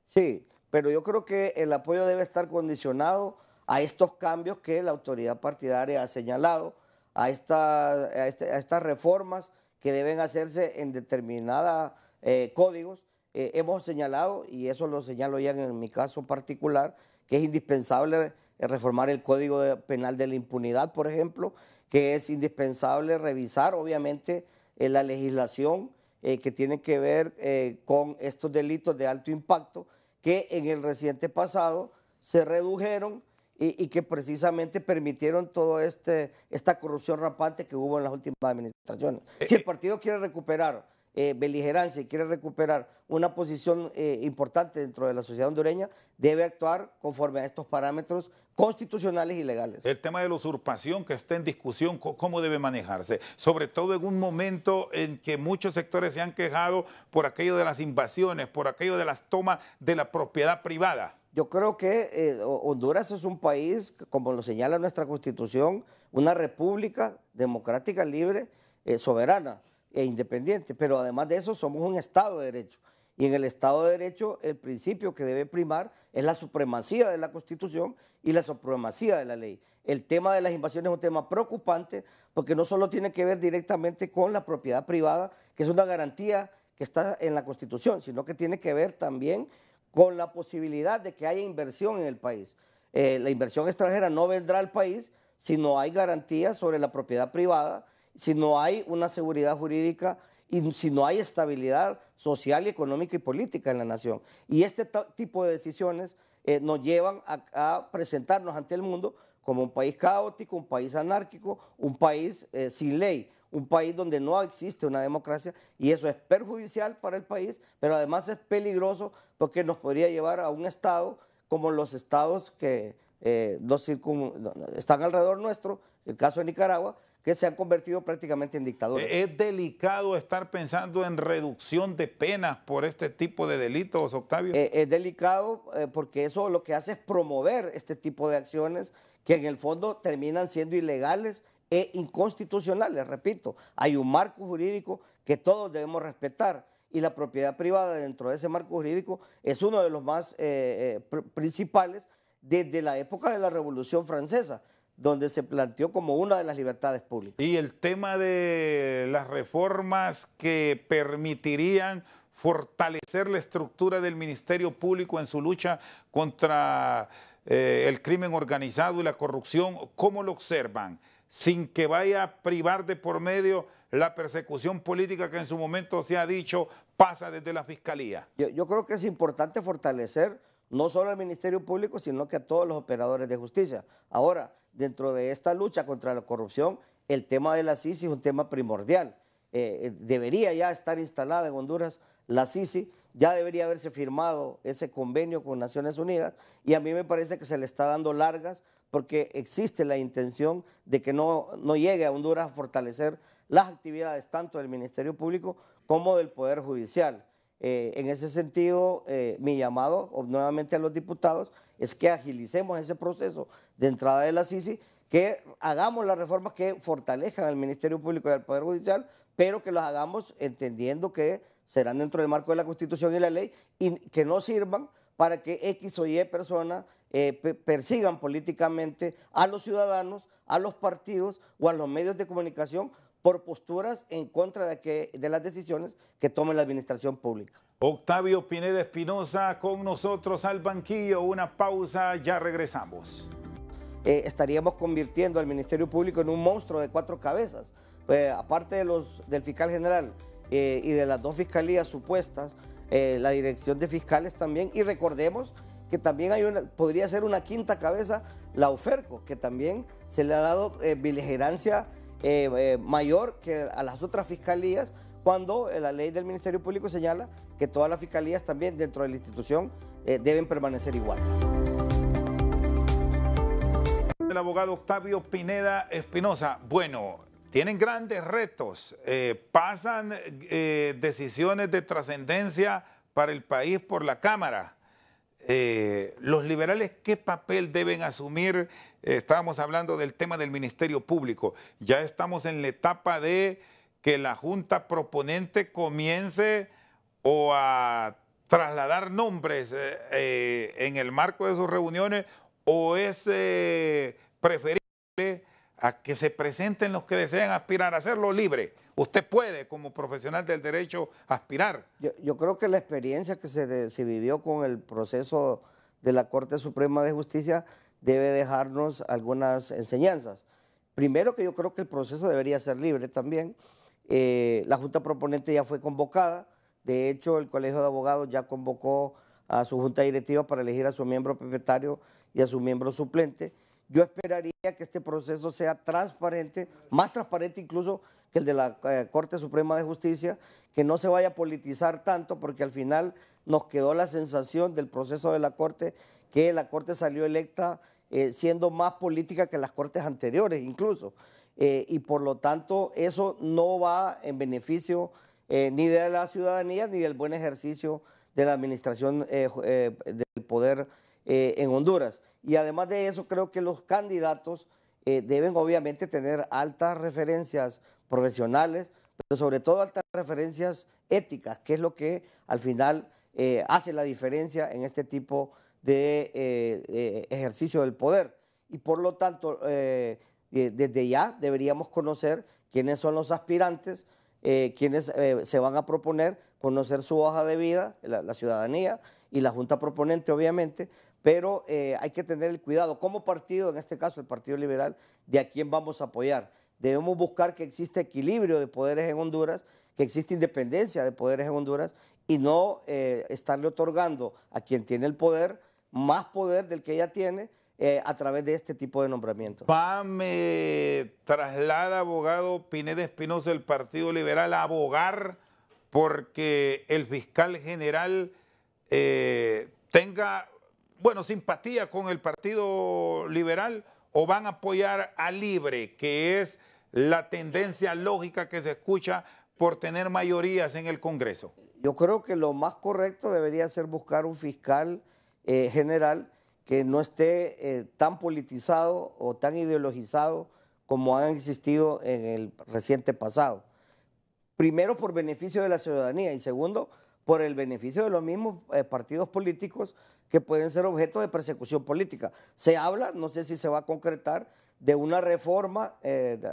Sí, pero yo creo que el apoyo debe estar condicionado a estos cambios que la autoridad partidaria ha señalado, a, este, estas reformas que deben hacerse en determinados eh, códigos. Eh, hemos señalado, y eso lo señalo ya en mi caso particular, que es indispensable reformar el Código Penal de la Impunidad, por ejemplo, que es indispensable revisar, obviamente, eh, la legislación que tiene que ver con estos delitos de alto impacto, que en el reciente pasado se redujeron y, que precisamente permitieron toda este, esta corrupción rampante que hubo en las últimas administraciones. Si eh, el partido quiere recuperar eh, beligerancia y quiere recuperar una posición eh, importante dentro de la sociedad hondureña, debe actuar conforme a estos parámetros constitucionales y legales. El tema de la usurpación que está en discusión, ¿cómo debe manejarse? Sobre todo en un momento en que muchos sectores se han quejado por aquello de las invasiones, por aquello de las tomas de la propiedad privada. Yo creo que eh, Honduras es un país, como lo señala nuestra constitución, una república democrática, libre, soberana e independiente, pero además de eso somos un Estado de Derecho. Y en el Estado de Derecho el principio que debe primar es la supremacía de la Constitución y la supremacía de la ley. El tema de las invasiones es un tema preocupante porque no solo tiene que ver directamente con la propiedad privada, que es una garantía que está en la Constitución, sino que tiene que ver también con la posibilidad de que haya inversión en el país. Eh, la inversión extranjera no vendrá al país si no hay garantías sobre la propiedad privada si no hay una seguridad jurídica y si no hay estabilidad social, y económica y política en la nación. Y este tipo de decisiones eh, nos llevan a, presentarnos ante el mundo como un país caótico, un país anárquico, un país eh, sin ley, un país donde no existe una democracia y eso es perjudicial para el país, pero además es peligroso porque nos podría llevar a un estado como los estados que eh, están alrededor nuestro, el caso de Nicaragua, que se han convertido prácticamente en dictadores. Eh, ¿Es delicado estar pensando en reducción de penas por este tipo de delitos, Octavio? Eh, es delicado eh, porque eso lo que hace es promover este tipo de acciones que en el fondo terminan siendo ilegales e inconstitucionales, repito. Hay un marco jurídico que todos debemos respetar y la propiedad privada dentro de ese marco jurídico es uno de los más principales desde la época de la Revolución Francesa donde se planteó como una de las libertades públicas. Y el tema de las reformas que permitirían fortalecer la estructura del Ministerio Público en su lucha contra eh, el crimen organizado y la corrupción, ¿cómo lo observan? Sin que vaya a privar de por medio la persecución política que en su momento se ha dicho pasa desde la Fiscalía. Yo, yo creo que es importante fortalecer no solo al Ministerio Público, sino que a todos los operadores de justicia. Ahora, dentro de esta lucha contra la corrupción, el tema de la CICI es un tema primordial. Eh, eh, debería ya estar instalada en Honduras la SISI, ya debería haberse firmado ese convenio con Naciones Unidas y a mí me parece que se le está dando largas porque existe la intención de que no, no llegue a Honduras a fortalecer las actividades tanto del Ministerio Público como del Poder Judicial. Eh, en ese sentido, mi llamado nuevamente a los diputados es que agilicemos ese proceso de entrada de la CICI, que hagamos las reformas que fortalezcan al Ministerio Público y al Poder Judicial, pero que las hagamos entendiendo que serán dentro del marco de la Constitución y la ley y que no sirvan para que X o Y personas eh, persigan políticamente a los ciudadanos, a los partidos o a los medios de comunicación por posturas en contra de, que, de las decisiones que tome la administración pública. Octavio Pineda Espinosa con nosotros al banquillo. Una pausa, ya regresamos. Eh, estaríamos convirtiendo al Ministerio Público en un monstruo de cuatro cabezas. Eh, aparte de los, del fiscal general eh, y de las dos fiscalías supuestas, la dirección de fiscales también. Y recordemos que también podría ser una quinta cabeza, la UFERCO, que también se le ha dado beligerancia eh, eh, mayor que a las otras fiscalías, cuando eh, la ley del Ministerio Público señala que todas las fiscalías también dentro de la institución deben permanecer iguales. El abogado Octavio Pineda Espinosa, bueno, tienen grandes retos, pasan decisiones de trascendencia para el país por la Cámara. los liberales, ¿qué papel deben asumir estábamos hablando del tema del Ministerio Público. Ya estamos en la etapa de que la Junta proponente comience o a trasladar nombres eh, eh, en el marco de sus reuniones o es eh, preferible a que se presenten los que desean aspirar a hacerlo libre. Usted puede, como profesional del derecho, aspirar. Yo, creo que la experiencia que se vivió con el proceso de la Corte Suprema de Justicia debe dejarnos algunas enseñanzas. Primero que yo creo que el proceso debería ser libre también. Eh, la Junta Proponente ya fue convocada. De hecho, el Colegio de Abogados ya convocó a su Junta Directiva para elegir a su miembro propietario y a su miembro suplente. Yo esperaría que este proceso sea transparente, más transparente incluso que el de la eh, Corte Suprema de Justicia, que no se vaya a politizar tanto, porque al final nos quedó la sensación del proceso de la Corte que la Corte salió electa eh, siendo más política que las Cortes anteriores incluso. Eh, y por lo tanto eso no va en beneficio eh, ni de la ciudadanía ni del buen ejercicio de la administración del poder en Honduras. Y además de eso creo que los candidatos deben obviamente tener altas referencias profesionales, pero sobre todo altas referencias éticas, que es lo que al final hace la diferencia en este tipo de de eh, eh, ejercicio del poder. Y por lo tanto, eh, desde ya deberíamos conocer quiénes son los aspirantes, quiénes se van a proponer, conocer su hoja de vida, la, ciudadanía y la Junta Proponente, obviamente, pero hay que tener el cuidado como partido, en este caso el Partido Liberal, de a quién vamos a apoyar. Debemos buscar que exista equilibrio de poderes en Honduras, que existe independencia de poderes en Honduras y no estarle otorgando a quien tiene el poder más poder del que ella tiene eh, a través de este tipo de nombramientos. me traslada, abogado Pineda Espinosa, del Partido Liberal, a abogar porque el fiscal general eh, tenga, bueno, simpatía con el Partido Liberal o van a apoyar a Libre, que es la tendencia lógica que se escucha por tener mayorías en el Congreso? Yo creo que lo más correcto debería ser buscar un fiscal eh, general que no esté eh, tan politizado o tan ideologizado como han existido en el reciente pasado. Primero por beneficio de la ciudadanía y segundo por el beneficio de los mismos eh, partidos políticos que pueden ser objeto de persecución política. Se habla, no sé si se va a concretar, de una reforma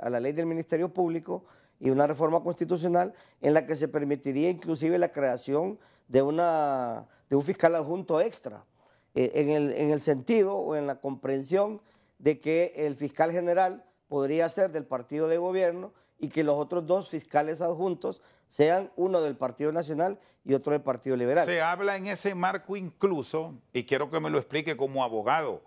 a la ley del Ministerio Público y una reforma constitucional en la que se permitiría inclusive la creación de, una, de un fiscal adjunto extra eh, en el, sentido o en la comprensión de que el fiscal general podría ser del partido de gobierno y que los otros dos fiscales adjuntos sean uno del Partido Nacional y otro del Partido Liberal. Se habla en ese marco incluso, y quiero que me lo explique como abogado,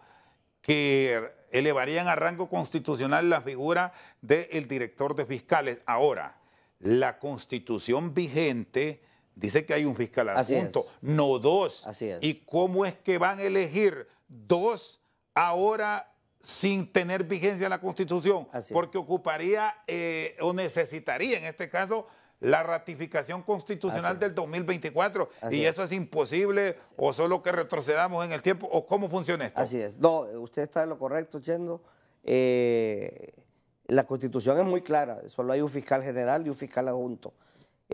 que elevarían a rango constitucional la figura del director de fiscales. Ahora, la constitución vigente Dice que hay un fiscal adjunto, no dos. Así ¿Y cómo es que van a elegir dos ahora sin tener vigencia la Constitución? porque ocuparía eh, o necesitaría en este caso la ratificación constitucional del 2024 y eso es imposible o solo que retrocedamos en el tiempo o cómo funciona esto. Así es. No, usted está en lo correcto, Chendo. Eh, la constitución es muy clara, solo hay un fiscal general y un fiscal adjunto.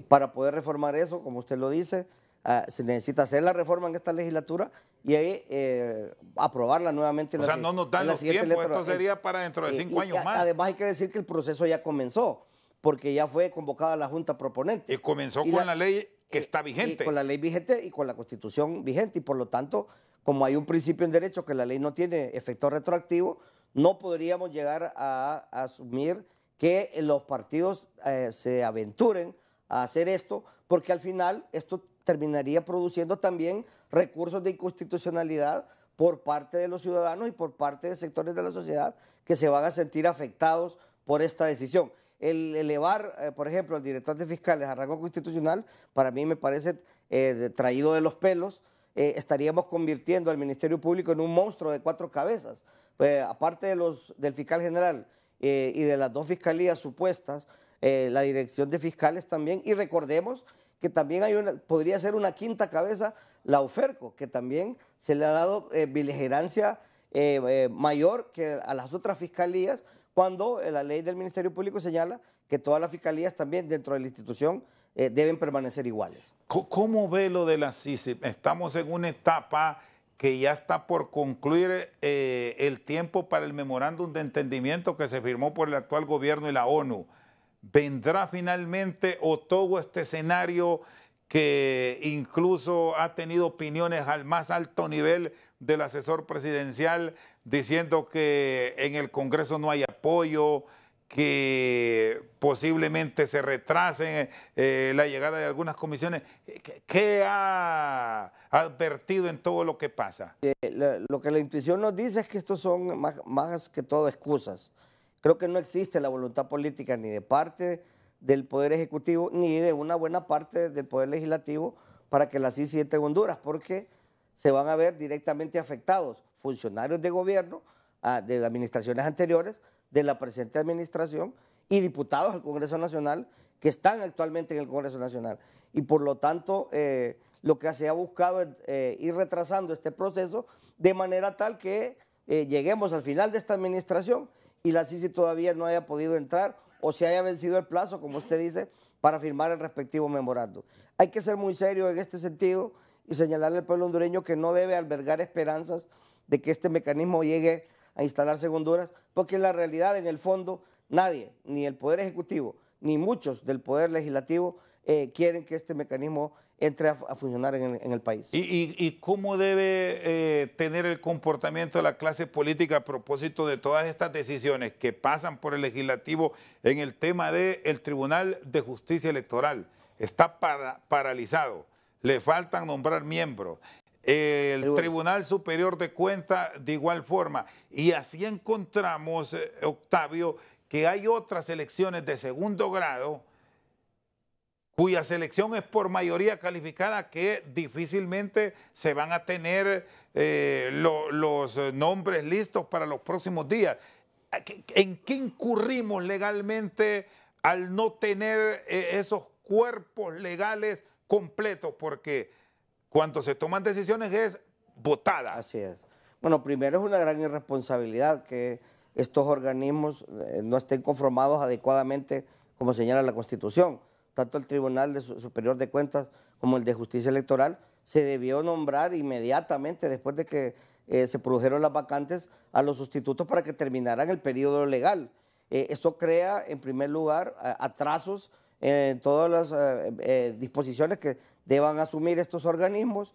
Para poder reformar eso, como usted lo dice, ah, se necesita hacer la reforma en esta legislatura y ahí eh, eh, aprobarla nuevamente. O sea, no nos dan los tiempos, esto eh, sería para dentro de cinco años más. Además hay que decir que el proceso ya comenzó, porque ya fue convocada la Junta Proponente. Y comenzó con la, ley que está vigente. con la ley vigente y con la Constitución vigente, y por lo tanto, como hay un principio en derecho que la ley no tiene efecto retroactivo, no podríamos llegar a asumir que los partidos se aventuren a hacer esto, porque al final esto terminaría produciendo también recursos de inconstitucionalidad por parte de los ciudadanos y por parte de sectores de la sociedad que se van a sentir afectados por esta decisión. El elevar, eh, por ejemplo, al director de fiscales a rango constitucional, para mí me parece eh, traído de los pelos, eh, estaríamos convirtiendo al Ministerio Público en un monstruo de cuatro cabezas. aparte de los, del fiscal general y de las dos fiscalías supuestas, eh, la dirección de fiscales también. Y recordemos que también hay una, podría ser una quinta cabeza, la Oferco, que también se le ha dado eh, eh, eh mayor que a las otras fiscalías, cuando la ley del Ministerio Público señala que todas las fiscalías también dentro de la institución deben permanecer iguales. ¿Cómo ve lo de la CISI? Estamos en una etapa que ya está por concluir el tiempo para el memorándum de entendimiento que se firmó por el actual gobierno y la ONU vendrá finalmente o todo este escenario que incluso ha tenido opiniones al más alto nivel del asesor presidencial diciendo que en el Congreso no hay apoyo, que posiblemente se retrasen eh, la llegada de algunas comisiones. ¿Qué, ha advertido en todo lo que pasa? lo, que la intuición nos dice es que estos son más que todo excusas. Creo que no existe la voluntad política ni de parte del Poder Ejecutivo ni de una buena parte del Poder Legislativo para que la CICI entre en Honduras, porque se van a ver directamente afectados funcionarios de gobierno, ah, de administraciones anteriores, de la presente administración y diputados del Congreso Nacional que están actualmente en el Congreso Nacional. Y por lo tanto, eh, lo que se ha buscado es eh, ir retrasando este proceso de manera tal que eh, lleguemos al final de esta administración y la CICI todavía no haya podido entrar o se haya vencido el plazo, como usted dice, para firmar el respectivo memorando. Hay que ser muy serio en este sentido y señalarle al pueblo hondureño que no debe albergar esperanzas de que este mecanismo llegue a instalarse en Honduras, porque en la realidad, en el fondo, nadie, ni el Poder Ejecutivo, ni muchos del Poder Legislativo, eh, quieren que este mecanismo entre a, funcionar en, el país. ¿Y, cómo debe eh, tener el comportamiento de la clase política a propósito de todas estas decisiones que pasan por el legislativo en el tema del Tribunal de Justicia Electoral? Está paralizado, le faltan nombrar miembros. El Tribunal. Tribunal Superior de Cuentas de igual forma. Y así encontramos, eh, Octavio, que hay otras elecciones de segundo grado cuya selección es por mayoría calificada, que difícilmente se van a tener eh, los nombres listos para los próximos días. Ah, ¿En qué incurrimos legalmente al no tener eh, esos cuerpos legales completos? Porque cuando se toman decisiones es votada. Así es. Bueno, primero es una gran irresponsabilidad que estos organismos eh, no estén conformados adecuadamente, como señala la Constitución tanto el Tribunal Superior de Cuentas como el de Justicia Electoral, se debió nombrar inmediatamente después de que eh, se produjeron las vacantes a los sustitutos para que terminaran el periodo legal. Eh, esto crea, en primer lugar, atrasos en todas las eh, disposiciones que deban asumir estos organismos.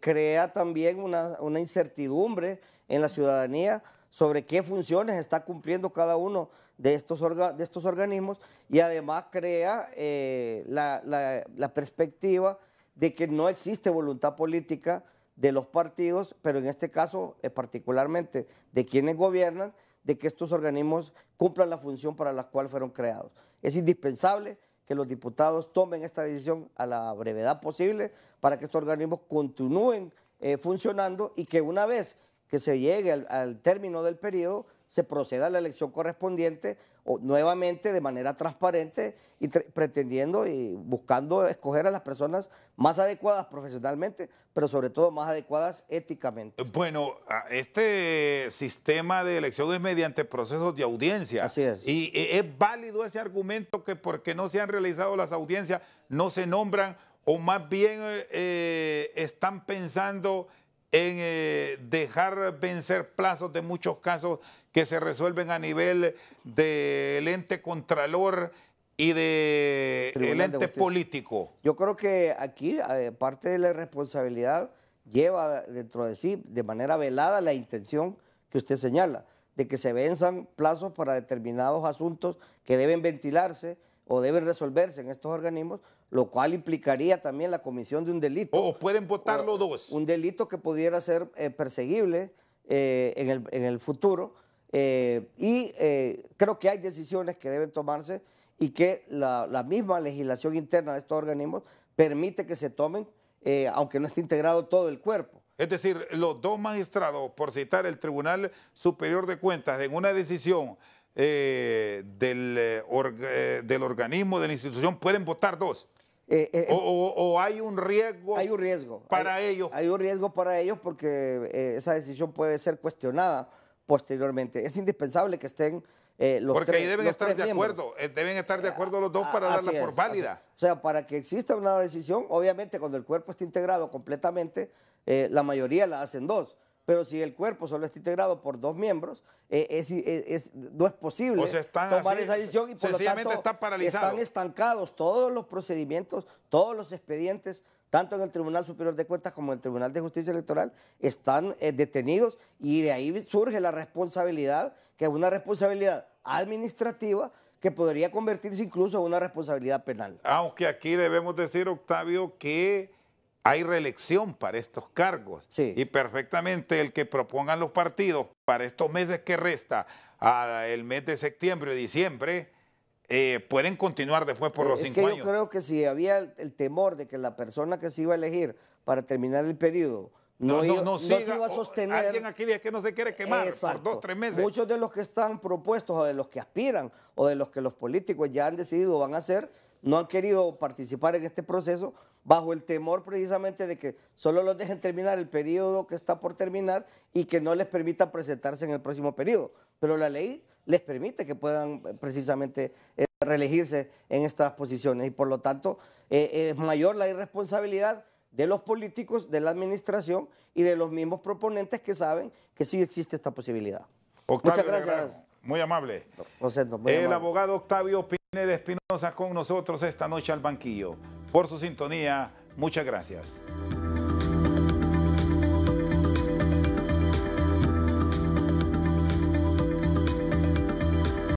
crea también una incertidumbre en la ciudadanía sobre qué funciones está cumpliendo cada uno de estos, de estos organismos y además crea eh, la, perspectiva de que no existe voluntad política de los partidos, pero en este caso eh, particularmente de quienes gobiernan, de que estos organismos cumplan la función para la cual fueron creados. Es indispensable que los diputados tomen esta decisión a la brevedad posible para que estos organismos continúen eh, funcionando y que una vez que se llegue al, al término del periodo, se proceda a la elección correspondiente o, nuevamente de manera transparente y pretendiendo y buscando escoger a las personas más adecuadas profesionalmente, pero sobre todo más adecuadas éticamente. Bueno, este sistema de elección es mediante procesos de audiencia. Así es. Y e, es válido ese argumento que porque no se han realizado las audiencias no se nombran o más bien eh, eh, están pensando en eh, dejar vencer plazos de muchos casos que se resuelven a nivel del ente contralor y del de ente político. Yo creo que aquí eh, parte de la responsabilidad lleva dentro de sí de manera velada la intención que usted señala, de que se venzan plazos para determinados asuntos que deben ventilarse o deben resolverse en estos organismos lo cual implicaría también la comisión de un delito. O pueden votarlo los dos. Un delito que pudiera ser eh, perseguible eh, en, el, futuro. Eh, y creo que hay decisiones que deben tomarse y que la, misma legislación interna de estos organismos permite que se tomen, aunque no esté integrado todo el cuerpo. Es decir, los dos magistrados, por citar el Tribunal Superior de Cuentas, en una decisión del, del organismo, de la institución, pueden votar dos. Eh, eh, eh, o, hay un riesgo. Hay un riesgo. Para ellos. Hay un riesgo para ellos porque esa decisión puede ser cuestionada posteriormente. Es indispensable que estén los porque ahí deben estar de acuerdo. deben estar de acuerdo los dos para darla por válida. O sea, para que exista una decisión, obviamente cuando el cuerpo esté integrado completamente, la mayoría la hacen dos. Pero si el cuerpo solo está integrado por dos miembros, eh, es, no es posible tomar esa decisión y por lo tanto están estancados todos los procedimientos, todos los expedientes, tanto en el Tribunal Superior de Cuentas como en el Tribunal de Justicia Electoral, están eh, detenidos y de ahí surge la responsabilidad, que es una responsabilidad administrativa que podría convertirse incluso en una responsabilidad penal. Aunque aquí debemos decir, Octavio, que hay reelección para estos cargos. Y perfectamente el que propongan los partidos para estos meses que resta, a el mes de septiembre y diciembre, eh, pueden continuar después por eh, los es cinco que Yo creo que si había el, temor de que la persona que se iba a elegir para terminar el periodo no, no, iba, se iba a sostener. aquí es que no se quiere quemar por dos, tres meses. Muchos de los que están propuestos o de los que aspiran o de los que los políticos ya han decidido van a hacer no han querido participar en este proceso bajo el temor precisamente de que solo los dejen terminar el periodo que está por terminar y que no les permita presentarse en el próximo periodo. Pero la ley les permite que puedan eh, precisamente eh, reelegirse en estas posiciones y por lo tanto eh, es mayor la irresponsabilidad de los políticos, de la administración y de los mismos proponentes que saben que sí existe esta posibilidad. Muchas gracias. Muy amable. el abogado Octavio de Espinosa con nosotros esta noche al banquillo. Por su sintonía, muchas gracias.